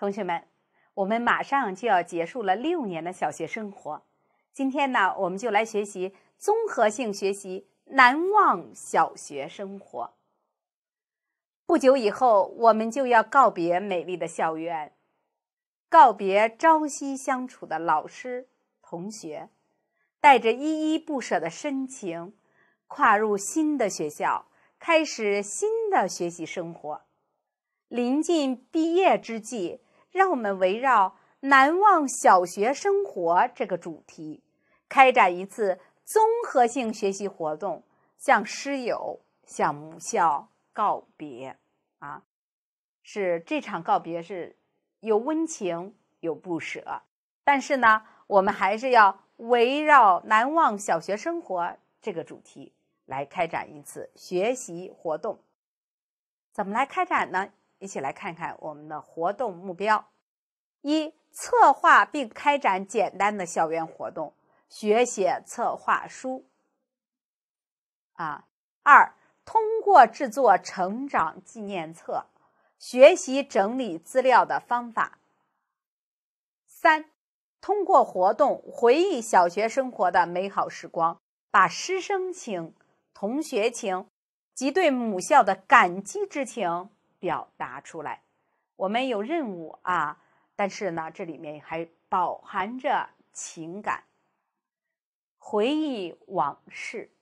同学们，我们马上就要结束了六年的小学生活。今天呢，我们就来学习综合性学习《难忘小学生活》。不久以后，我们就要告别美丽的校园，告别朝夕相处的老师同学，带着依依不舍的深情，跨入新的学校，开始新的学习生活。临近毕业之际。让我们围绕“难忘小学生活”这个主题，开展一次综合性学习活动，向师友、向母校告别。啊，是这场告别是有温情有不舍，但是呢，我们还是要围绕“难忘小学生活”这个主题来开展一次学习活动。怎么来开展呢？一起来看看我们的活动目标：一、策划并开展简单的校园活动，学写策划书；啊，二、通过制作成长纪念册，学习整理资料的方法；三、通过活动回忆小学生活的美好时光，把师生情、同学情及对母校的感激之情。表达出来，我们有任务啊，但是呢，这里面还饱含着情感，回忆往事。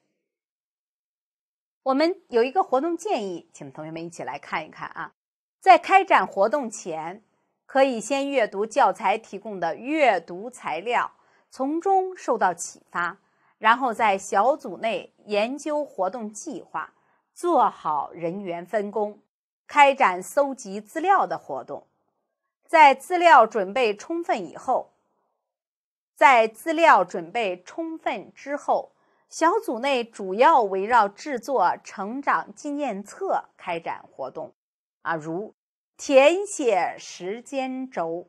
我们有一个活动建议，请同学们一起来看一看啊。在开展活动前，可以先阅读教材提供的阅读材料，从中受到启发，然后在小组内研究活动计划，做好人员分工。开展搜集资料的活动，在资料准备充分以后，在资料准备充分之后，小组内主要围绕制作成长纪念册开展活动啊，如填写时间轴。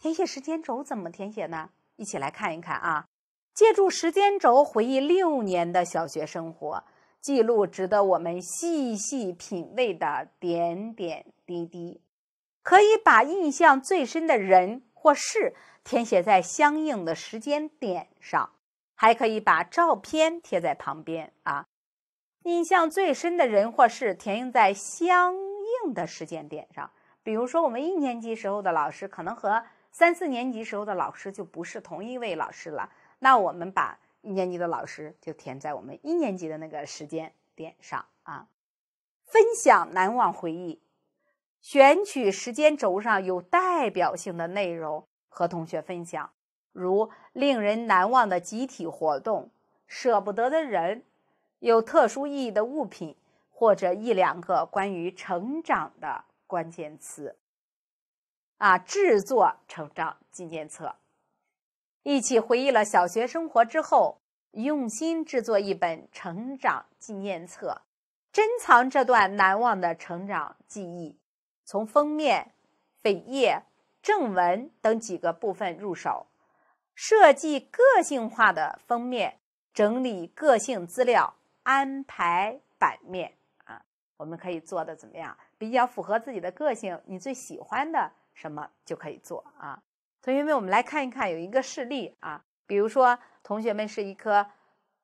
填写时间轴怎么填写呢？一起来看一看啊！借助时间轴回忆六年的小学生活。记录值得我们细细品味的点点滴滴，可以把印象最深的人或事填写在相应的时间点上，还可以把照片贴在旁边啊。印象最深的人或事填印在相应的时间点上，比如说我们一年级时候的老师，可能和三四年级时候的老师就不是同一位老师了，那我们把。一年级的老师就填在我们一年级的那个时间点上啊，分享难忘回忆，选取时间轴上有代表性的内容和同学分享，如令人难忘的集体活动、舍不得的人、有特殊意义的物品或者一两个关于成长的关键词，啊，制作成长纪念册。一起回忆了小学生活之后，用心制作一本成长纪念册，珍藏这段难忘的成长记忆。从封面、扉页、正文等几个部分入手，设计个性化的封面，整理个性资料，安排版面。啊，我们可以做的怎么样？比较符合自己的个性，你最喜欢的什么就可以做啊。同学们，我们来看一看，有一个事例啊。比如说，同学们是一棵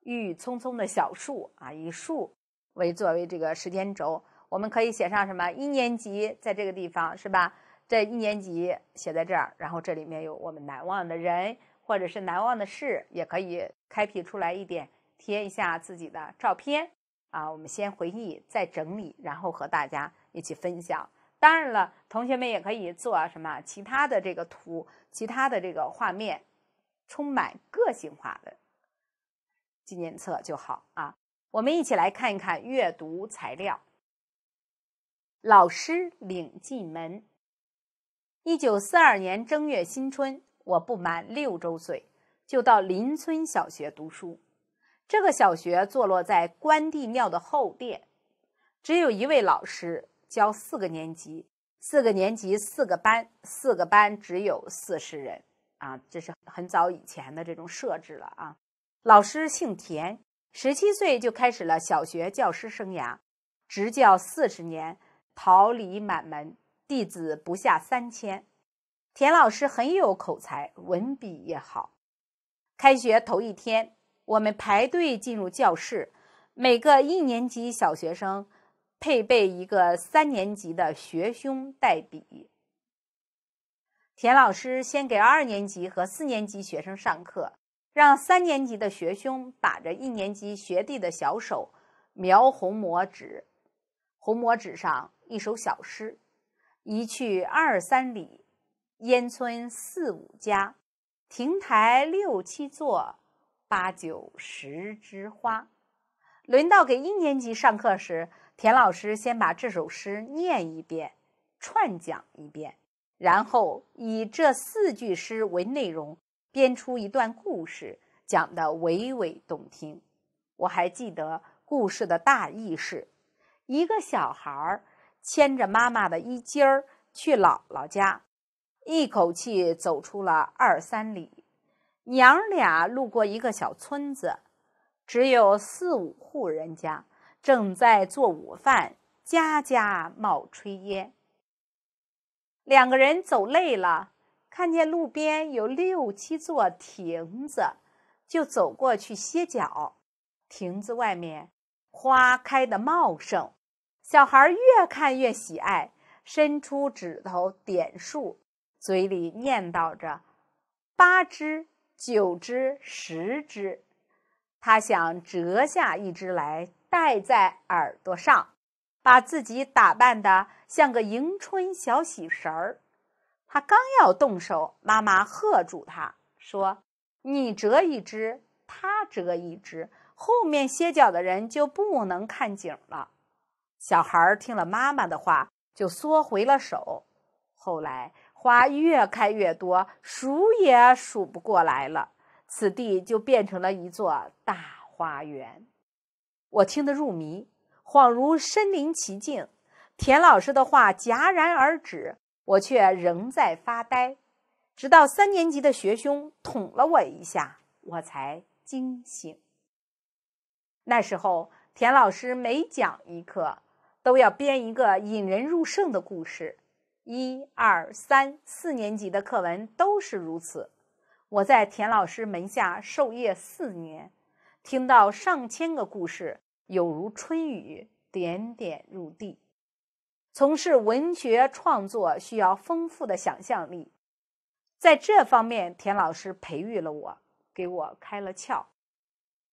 郁郁葱葱的小树啊，以树为作为这个时间轴，我们可以写上什么？一年级在这个地方是吧？这一年级写在这儿，然后这里面有我们难忘的人或者是难忘的事，也可以开辟出来一点，贴一下自己的照片啊。我们先回忆，再整理，然后和大家一起分享。当然了，同学们也可以做什么？其他的这个图，其他的这个画面，充满个性化的纪念册就好啊。我们一起来看一看阅读材料。老师领进门。一九四二年正月新春，我不满六周岁，就到邻村小学读书。这个小学坐落在关帝庙的后殿，只有一位老师。教四个年级，四个年级四个班，四个班只有四十人啊！这是很早以前的这种设置了啊。老师姓田，十七岁就开始了小学教师生涯，执教四十年，桃李满门，弟子不下三千。田老师很有口才，文笔也好。开学头一天，我们排队进入教室，每个一年级小学生。配备一个三年级的学兄代笔。田老师先给二年级和四年级学生上课，让三年级的学兄打着一年级学弟的小手描红魔纸，红魔纸上一首小诗：“一去二三里，烟村四五家，亭台六七座，八九十枝花。”轮到给一年级上课时。田老师先把这首诗念一遍，串讲一遍，然后以这四句诗为内容编出一段故事，讲得娓娓动听。我还记得故事的大意是：一个小孩儿牵着妈妈的衣襟儿去姥姥家，一口气走出了二三里。娘俩路过一个小村子，只有四五户人家。正在做午饭，家家冒炊烟。两个人走累了，看见路边有六七座亭子，就走过去歇脚。亭子外面花开的茂盛，小孩越看越喜爱，伸出指头点数，嘴里念叨着：“八只，九只，十只。”他想折下一只来。戴在耳朵上，把自己打扮的像个迎春小喜神儿。他刚要动手，妈妈喝住他说：“你折一只，他折一只，后面歇脚的人就不能看景了。”小孩听了妈妈的话，就缩回了手。后来花越开越多，数也数不过来了，此地就变成了一座大花园。我听得入迷，恍如身临其境。田老师的话戛然而止，我却仍在发呆，直到三年级的学兄捅了我一下，我才惊醒。那时候，田老师每讲一课都要编一个引人入胜的故事，一二三四年级的课文都是如此。我在田老师门下授业四年。听到上千个故事，有如春雨点点入地。从事文学创作需要丰富的想象力，在这方面，田老师培育了我，给我开了窍。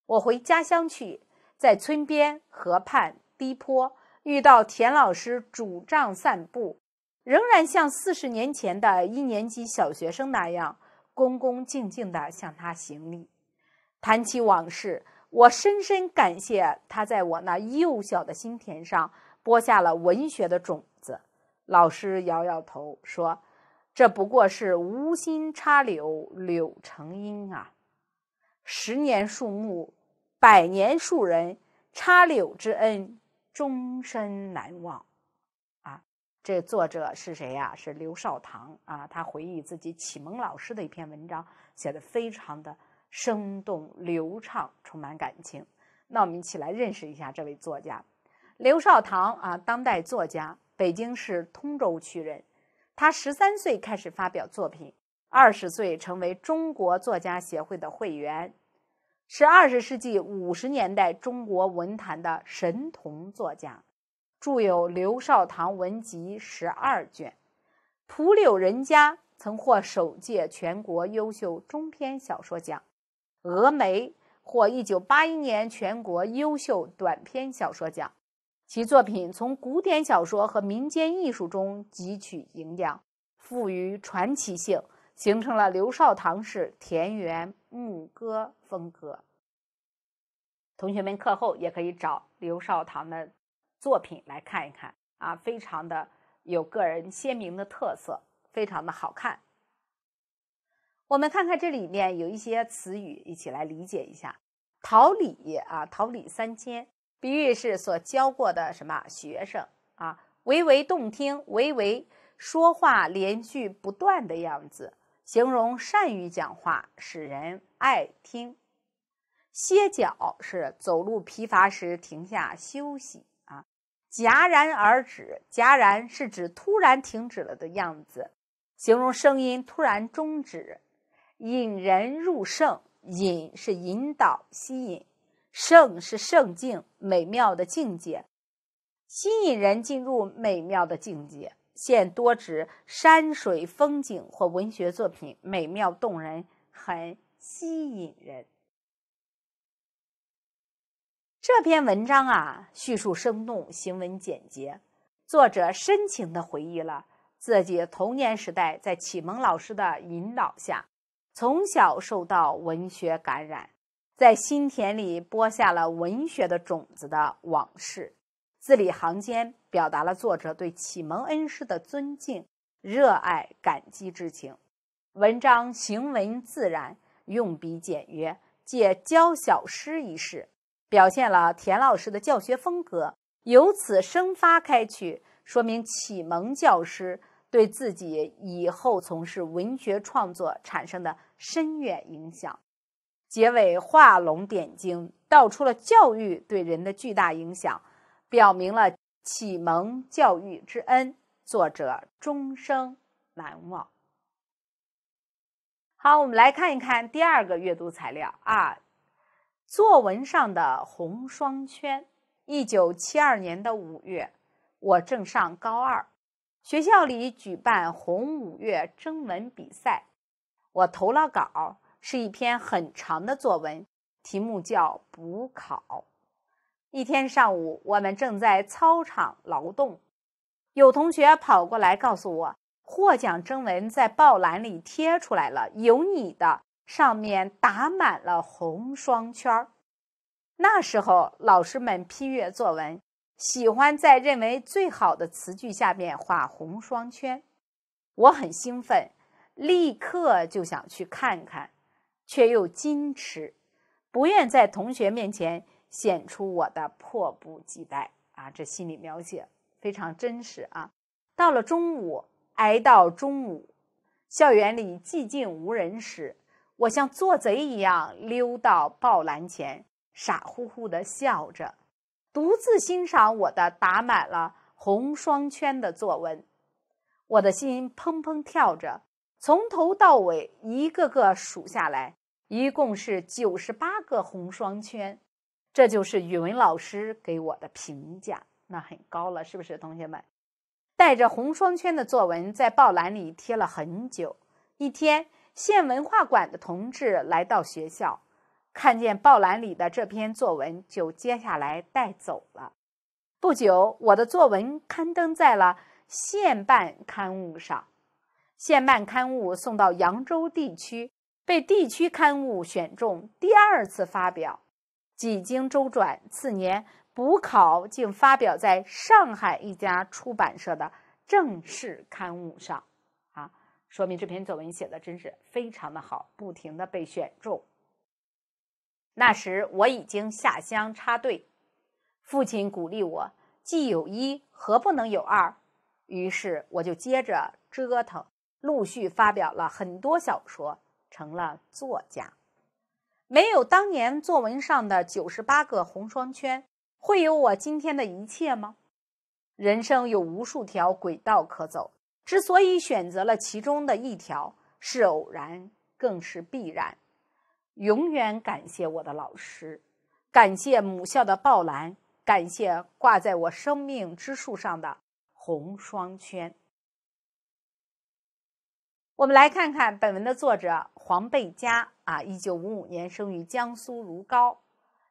我回家乡去，在村边、河畔、低坡遇到田老师拄杖散步，仍然像四十年前的一年级小学生那样，恭恭敬敬的向他行礼。谈起往事，我深深感谢他在我那幼小的心田上播下了文学的种子。老师摇摇头说：“这不过是无心插柳，柳成荫啊。十年树木，百年树人，插柳之恩，终身难忘。”啊，这作者是谁呀？是刘绍棠啊。他回忆自己启蒙老师的一篇文章，写的非常的。生动流畅，充满感情。那我们一起来认识一下这位作家刘绍棠啊，当代作家，北京市通州区人。他十三岁开始发表作品，二十岁成为中国作家协会的会员，是二十世纪五十年代中国文坛的神童作家。著有《刘绍棠文集》十二卷，《蒲柳人家》曾获首届全国优秀中篇小说奖。峨眉获一九八一年全国优秀短篇小说奖，其作品从古典小说和民间艺术中汲取营养，富于传奇性，形成了刘绍棠式田园牧歌风格。同学们课后也可以找刘绍棠的作品来看一看啊，非常的有个人鲜明的特色，非常的好看。我们看看这里面有一些词语，一起来理解一下。桃李啊，桃李三千，比喻是所教过的什么学生啊。娓娓动听，娓娓说话连续不断的样子，形容善于讲话，使人爱听。歇脚是走路疲乏时停下休息啊。戛然而止，戛然是指突然停止了的样子，形容声音突然终止。引人入胜，引是引导、吸引，胜是胜境、美妙的境界，吸引人进入美妙的境界。现多指山水风景或文学作品美妙动人，很吸引人。这篇文章啊，叙述生动，行文简洁，作者深情的回忆了自己童年时代在启蒙老师的引导下。从小受到文学感染，在心田里播下了文学的种子的往事，字里行间表达了作者对启蒙恩师的尊敬、热爱、感激之情。文章行文自然，用笔简约，借教小诗一事，表现了田老师的教学风格。由此生发开去，说明启蒙教师。对自己以后从事文学创作产生的深远影响，结尾画龙点睛，道出了教育对人的巨大影响，表明了启蒙教育之恩，作者终生难忘。好，我们来看一看第二个阅读材料啊，作文上的红双圈。一九七二年的五月，我正上高二。学校里举办“红五月”征文比赛，我投了稿，是一篇很长的作文，题目叫《补考》。一天上午，我们正在操场劳动，有同学跑过来告诉我，获奖征文在报栏里贴出来了，有你的，上面打满了红双圈儿。那时候，老师们批阅作文。喜欢在认为最好的词句下面画红双圈，我很兴奋，立刻就想去看看，却又矜持，不愿在同学面前显出我的迫不及待啊！这心理描写非常真实啊！到了中午，挨到中午，校园里寂静无人时，我像做贼一样溜到报栏前，傻乎乎的笑着。独自欣赏我的打满了红双圈的作文，我的心砰砰跳着，从头到尾一个个数下来，一共是九十八个红双圈。这就是语文老师给我的评价，那很高了，是不是？同学们，带着红双圈的作文在报栏里贴了很久。一天，县文化馆的同志来到学校。看见报栏里的这篇作文，就接下来带走了。不久，我的作文刊登在了县办刊物上，县办刊物送到扬州地区，被地区刊物选中，第二次发表。几经周转，次年补考竟发表在上海一家出版社的正式刊物上。啊，说明这篇作文写的真是非常的好，不停的被选中。那时我已经下乡插队，父亲鼓励我：“既有一，何不能有二？”于是我就接着折腾，陆续发表了很多小说，成了作家。没有当年作文上的九十八个红双圈，会有我今天的一切吗？人生有无数条轨道可走，之所以选择了其中的一条，是偶然，更是必然。永远感谢我的老师，感谢母校的报栏，感谢挂在我生命之树上的红双圈。我们来看看本文的作者黄蓓佳啊，一九五五年生于江苏如皋，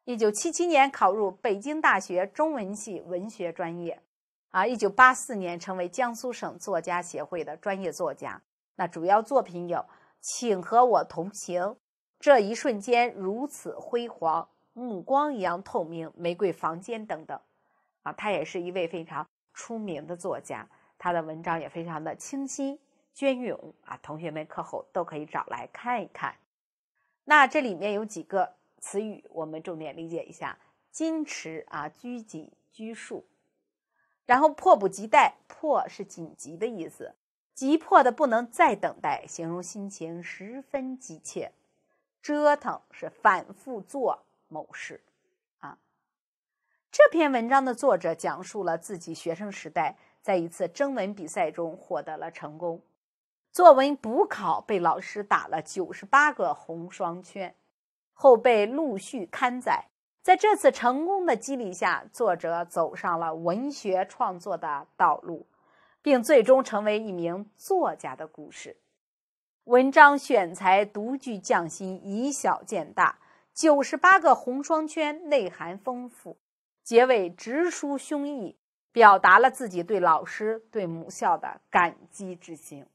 一九七七年考入北京大学中文系文学专业，啊，一九八四年成为江苏省作家协会的专业作家。那主要作品有《请和我同行》。这一瞬间如此辉煌，目光一样透明。玫瑰房间等等，啊，他也是一位非常出名的作家，他的文章也非常的清新隽永啊。同学们课后都可以找来看一看。那这里面有几个词语，我们重点理解一下：矜持啊，拘谨、拘束，然后迫不及待，迫是紧急的意思，急迫的不能再等待，形容心情十分急切。折腾是反复做某事啊。这篇文章的作者讲述了自己学生时代在一次征文比赛中获得了成功，作文补考被老师打了九十八个红双圈，后被陆续刊载。在这次成功的激励下，作者走上了文学创作的道路，并最终成为一名作家的故事。文章选材独具匠心，以小见大，九十八个红双圈内涵丰富。结尾直抒胸臆，表达了自己对老师、对母校的感激之情。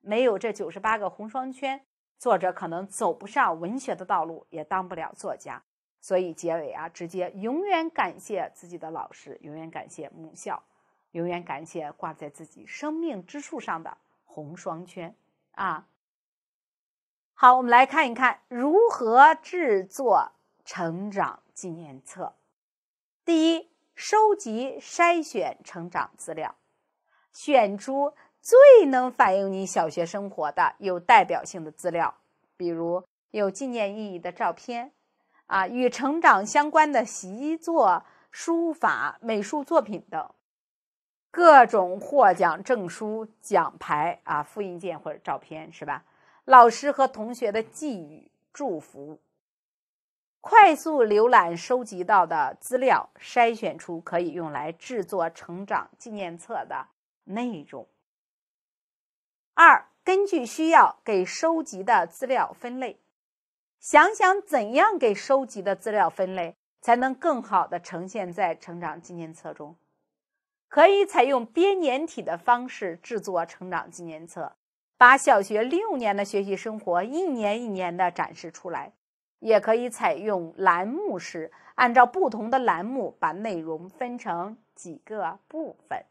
没有这九十八个红双圈，作者可能走不上文学的道路，也当不了作家。所以结尾啊，直接永远感谢自己的老师，永远感谢母校，永远感谢挂在自己生命之树上的红双圈啊。好，我们来看一看如何制作成长纪念册。第一，收集筛选成长资料，选出最能反映你小学生活的、有代表性的资料，比如有纪念意义的照片啊，与成长相关的习作、书法、美术作品等，各种获奖证书、奖牌啊，复印件或者照片，是吧？老师和同学的寄语、祝福。快速浏览收集到的资料，筛选出可以用来制作成长纪念册的内容。二、根据需要给收集的资料分类，想想怎样给收集的资料分类才能更好的呈现在成长纪念册中。可以采用编年体的方式制作成长纪念册。把小学六年的学习生活一年一年的展示出来，也可以采用栏目式，按照不同的栏目把内容分成几个部分。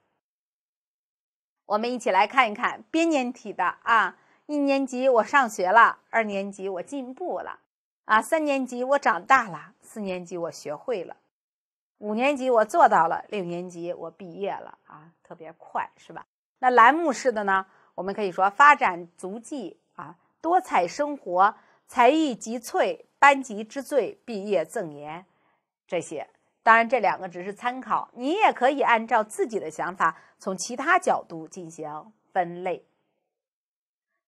我们一起来看一看编年体的啊，一年级我上学了，二年级我进步了，啊，三年级我长大了，四年级我学会了，五年级我做到了，六年级我毕业了啊，特别快是吧？那栏目式的呢？我们可以说发展足迹啊，多彩生活，才艺集萃，班级之最，毕业赠言，这些当然这两个只是参考，你也可以按照自己的想法从其他角度进行分类。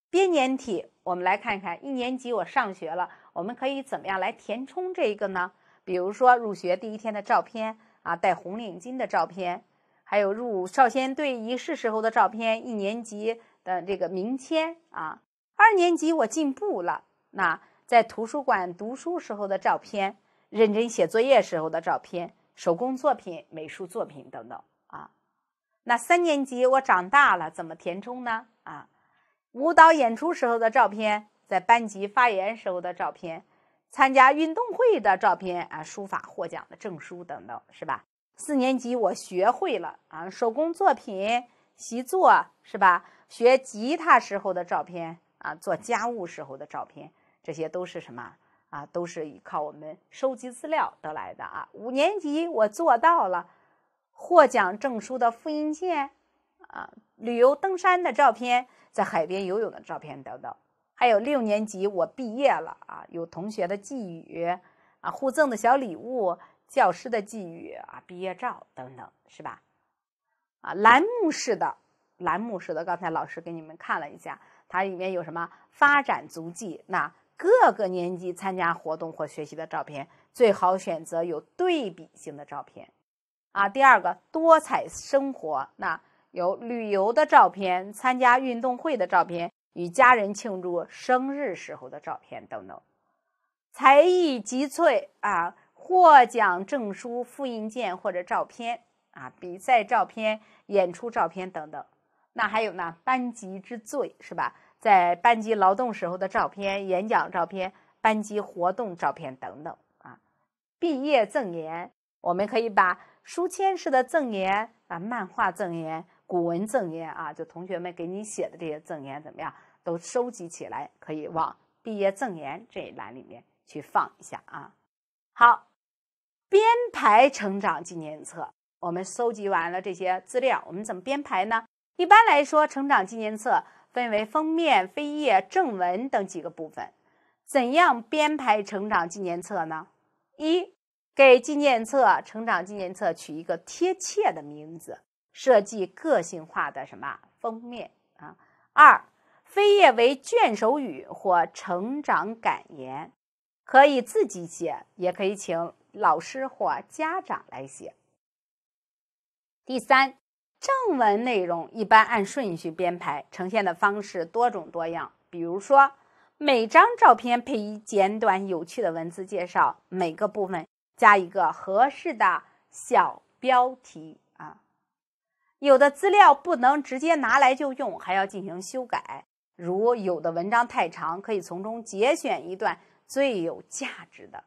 编年体，我们来看看，一年级我上学了，我们可以怎么样来填充这个呢？比如说入学第一天的照片啊，戴红领巾的照片，还有入少先队仪式时候的照片，一年级。的这个名签啊，二年级我进步了。那在图书馆读书时候的照片，认真写作业时候的照片，手工作品、美术作品等等啊。那三年级我长大了，怎么填充呢？啊，舞蹈演出时候的照片，在班级发言时候的照片，参加运动会的照片啊，书法获奖的证书等等，是吧？四年级我学会了啊，手工作品。习作是吧？学吉他时候的照片啊，做家务时候的照片，这些都是什么啊？都是靠我们收集资料得来的啊。五年级我做到了，获奖证书的复印件啊，旅游登山的照片，在海边游泳的照片等等。还有六年级我毕业了啊，有同学的寄语啊，互赠的小礼物，教师的寄语啊，毕业照等等，是吧？啊，栏目式的栏目式的，刚才老师给你们看了一下，它里面有什么发展足迹，那各个年级参加活动或学习的照片，最好选择有对比性的照片。啊，第二个多彩生活，那有旅游的照片，参加运动会的照片，与家人庆祝生日时候的照片等等。才艺集萃啊，获奖证书复印件或者照片。啊，比赛照片、演出照片等等，那还有呢，班级之最是吧？在班级劳动时候的照片、演讲照片、班级活动照片等等啊。毕业赠言，我们可以把书签式的赠言啊、漫画赠言、古文赠言啊，就同学们给你写的这些赠言怎么样，都收集起来，可以往毕业赠言这一栏里面去放一下啊。好，编排成长纪念册。我们搜集完了这些资料，我们怎么编排呢？一般来说，成长纪念册分为封面、扉页、正文等几个部分。怎样编排成长纪念册呢？一、给纪念册、成长纪念册取一个贴切的名字，设计个性化的什么封面啊？二、扉页为卷首语或成长感言，可以自己写，也可以请老师或家长来写。第三，正文内容一般按顺序编排，呈现的方式多种多样。比如说，每张照片配以简短有趣的文字介绍，每个部分加一个合适的小标题啊。有的资料不能直接拿来就用，还要进行修改。如有的文章太长，可以从中节选一段最有价值的。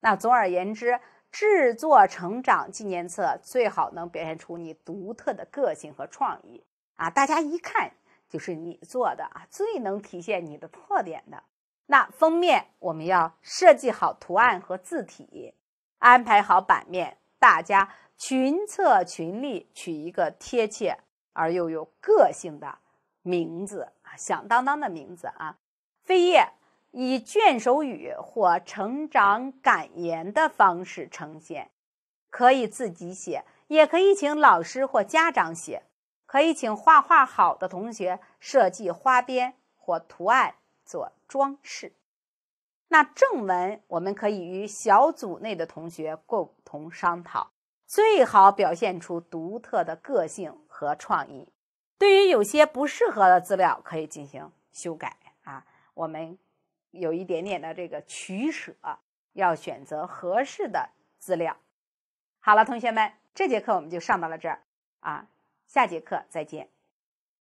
那总而言之。制作成长纪念册最好能表现出你独特的个性和创意啊！大家一看就是你做的啊，最能体现你的特点的。那封面我们要设计好图案和字体，安排好版面。大家群策群力，取一个贴切而又有个性的名字啊，响当当的名字啊！扉页。以卷首语或成长感言的方式呈现，可以自己写，也可以请老师或家长写，可以请画画好的同学设计花边或图案做装饰。那正文我们可以与小组内的同学共同商讨，最好表现出独特的个性和创意。对于有些不适合的资料，可以进行修改啊，我们。有一点点的这个取舍，要选择合适的资料。好了，同学们，这节课我们就上到了这儿啊，下节课再见。